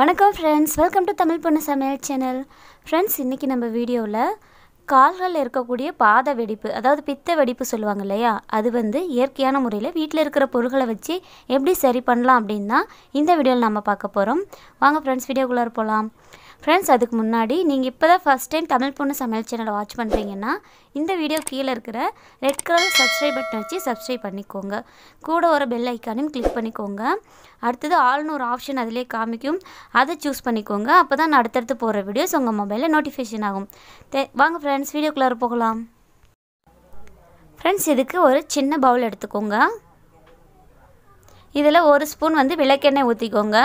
வணக்கம் friends welcome to Tamil பொண்ணு சமையல் சேனல் ஃப்ரெண்ட்ஸ் இன்றைக்கி நம்ம வீடியோவில் கால்களில் இருக்கக்கூடிய பாத வெடிப்பு அதாவது பித்த வெடிப்பு சொல்லுவாங்க இல்லையா அது வந்து இயற்கையான முறையில் வீட்டில் இருக்கிற பொருட்களை வச்சு எப்படி சரி பண்ணலாம் அப்படின்னா இந்த வீடியோவில் நம்ம பார்க்க போகிறோம் வாங்க ஃப்ரெண்ட்ஸ் வீடியோக்குள்ளே போகலாம் ஃப்ரெண்ட்ஸ் அதுக்கு முன்னாடி நீங்கள் இப்போ தான் ஃபஸ்ட் டைம் தமிழ் பொண்ணு சமையல் சேனலை வாட்ச் பண்ணுறீங்கன்னா இந்த வீடியோ கீழே இருக்கிற ரெட் கலர் சப்ஸ்கிரைப் பட்டன் வச்சு சப்ஸ்கிரைப் பண்ணிக்கோங்க கூட ஒரு பெல் ஐக்கானையும் கிளிக் பண்ணிக்கோங்க அடுத்தது ஆல்னு ஒரு ஆப்ஷன் அதிலே காமிக்கும் அதை சூஸ் பண்ணிக்கோங்க அப்போ தான் அடுத்தடுத்து போகிற வீடியோஸ் உங்கள் மொபைலில் நோட்டிஃபிகேஷன் ஆகும் தே வாங்க ஃப்ரெண்ட்ஸ் வீடியோக்குள்ளார போகலாம் ஃப்ரெண்ட்ஸ் இதுக்கு ஒரு சின்ன பவுல் எடுத்துக்கோங்க இதில் ஒரு ஸ்பூன் வந்து விளக்கெண்ணெய் ஊற்றிக்கோங்க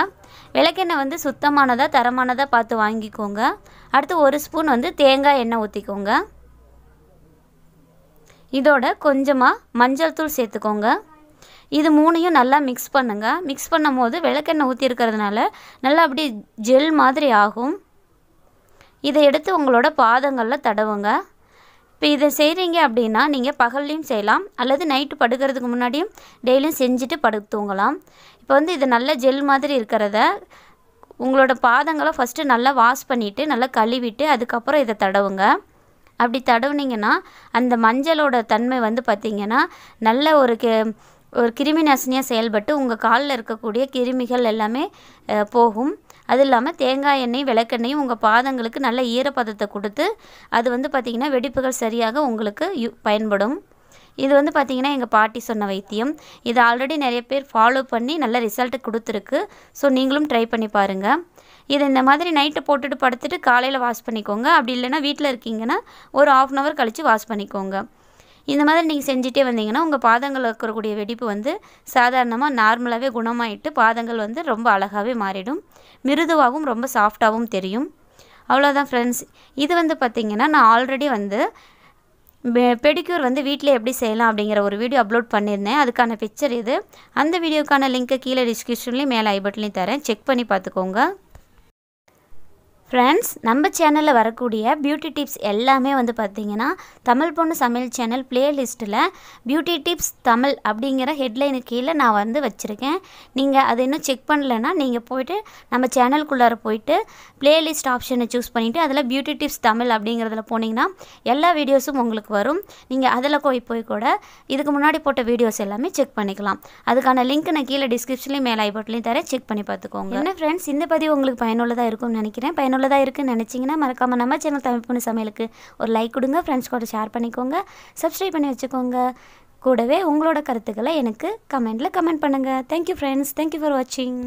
விளக்கெண்ணெய் வந்து சுத்தமானதாக தரமானதாக பார்த்து வாங்கிக்கோங்க அடுத்து ஒரு ஸ்பூன் வந்து தேங்காய் எண்ணெய் ஊற்றிக்கோங்க இதோட கொஞ்சமாக மஞ்சள் தூள் சேர்த்துக்கோங்க இது மூணையும் நல்லா மிக்ஸ் பண்ணுங்கள் மிக்ஸ் பண்ணும் போது விளக்கெண்ணெய் ஊற்றிருக்கிறதுனால நல்லா அப்படியே ஜெல் மாதிரி ஆகும் இதை எடுத்து உங்களோட பாதங்களில் தடவுங்க இப்போ இதை செய்கிறீங்க அப்படின்னா நீங்கள் பகல்லையும் செய்யலாம் அல்லது நைட்டு படுக்கிறதுக்கு முன்னாடியும் டெய்லியும் செஞ்சுட்டு படு தூங்கலாம் இப்போ வந்து இது நல்ல ஜெல் மாதிரி இருக்கிறத உங்களோட பாதங்களை ஃபஸ்ட்டு நல்லா வாஷ் பண்ணிவிட்டு நல்லா கழுவிட்டு அதுக்கப்புறம் இதை தடவுங்க அப்படி தடவுனீங்கன்னா அந்த மஞ்சளோட தன்மை வந்து பார்த்திங்கன்னா நல்ல ஒரு கே ஒரு கிருமி நாசினியாக செயல்பட்டு உங்கள் காலில் இருக்கக்கூடிய கிருமிகள் எல்லாமே போகும் அது இல்லாமல் தேங்காய் எண்ணெய் விளக்கெண்ணெயும் உங்கள் பாதங்களுக்கு நல்ல ஈரப்பதத்தை கொடுத்து அது வந்து பார்த்திங்கன்னா வெடிப்புகள் சரியாக உங்களுக்கு யு பயன்படும் இது வந்து பார்த்திங்கன்னா எங்கள் பாட்டி சொன்ன வைத்தியம் இது ஆல்ரெடி நிறைய பேர் ஃபாலோ பண்ணி நல்ல ரிசல்ட் கொடுத்துருக்கு ஸோ நீங்களும் ட்ரை பண்ணி பாருங்கள் இதை இந்த மாதிரி நைட்டு போட்டுட்டு படுத்துட்டு காலையில் வாஷ் பண்ணிக்கோங்க அப்படி இல்லைன்னா வீட்டில் இருக்கீங்கன்னா ஒரு ஆஃப் அன் ஹவர் கழித்து வாஷ் பண்ணிக்கோங்க இந்த மாதிரி நீங்கள் செஞ்சுட்டே வந்தீங்கன்னா உங்கள் பாதங்களில் இருக்கக்கூடிய வெடிப்பு வந்து சாதாரணமாக நார்மலாகவே குணமாயிட்டு பாதங்கள் வந்து ரொம்ப அழகாகவே மாறிடும் மிருதுவாகவும் ரொம்ப சாஃப்டாகவும் தெரியும் அவ்வளோதான் ஃப்ரெண்ட்ஸ் இது வந்து பார்த்திங்கன்னா நான் ஆல்ரெடி வந்து பெடிக்யூர் வந்து வீட்டில் எப்படி செய்யலாம் அப்படிங்கிற ஒரு வீடியோ அப்லோட் பண்ணியிருந்தேன் அதுக்கான பிக்சர் இது அந்த வீடியோக்கான லிங்க்கை கீழே டிஸ்கிரிப்ஷன்லேயும் மேலே ஐ பட்டன்லேயும் தரேன் செக் பண்ணி பார்த்துக்கோங்க ஃப்ரெண்ட்ஸ் நம்ம சேனலில் வரக்கூடிய பியூட்டி டிப்ஸ் எல்லாமே வந்து பார்த்திங்கன்னா தமிழ் பொண்ணு சமையல் சேனல் பிளேலிஸ்ட்டில் பியூட்டி டிப்ஸ் தமிழ் அப்படிங்கிற ஹெட்லைனு கீழே நான் வந்து வச்சுருக்கேன் நீங்கள் அதை இன்னும் செக் பண்ணலைன்னா நீங்கள் போயிட்டு நம்ம சேனலுக்குள்ளார போயிட்டு பிளேலிஸ்ட் ஆப்ஷனை சூஸ் பண்ணிவிட்டு அதில் பியூட்டி டிப்ஸ் தமிழ் அப்படிங்கிறதுல போனீங்கன்னா எல்லா வீடியோஸும் உங்களுக்கு வரும் நீங்கள் அதில் போய் போய் கூட இதுக்கு முன்னாடி போட்ட வீடியோஸ் எல்லாமே செக் பண்ணிக்கலாம் அதுக்கான லிங்க் நான் கீழே டிஸ்கிரிப்ஷன்லேயும் மேலே ஐ பட்டிலையும் தரேன் செக் பண்ணி பார்த்துக்கோங்க என்ன ஃப்ரெண்ட்ஸ் இந்த பதிவு உங்களுக்கு பயனுள்ளதாக இருக்கும்னு நினைக்கிறேன் பயன் பயனுள்ளதாக இருக்குதுன்னு நினச்சிங்கன்னா மறக்காமல் நம்ம சேனல் தமிழ் பொண்ணு சமையலுக்கு ஒரு லைக் கொடுங்க ஃப்ரெண்ட்ஸ் கூட ஷேர் பண்ணிக்கோங்க சப்ஸ்கிரைப் பண்ணி வச்சுக்கோங்க கூடவே உங்களோட கருத்துக்களை எனக்கு கமெண்ட்டில் கமெண்ட் பண்ணுங்கள் தேங்க்யூ ஃப்ரெண்ட்ஸ் தேங்க்யூ ஃபார் வாட்சிங்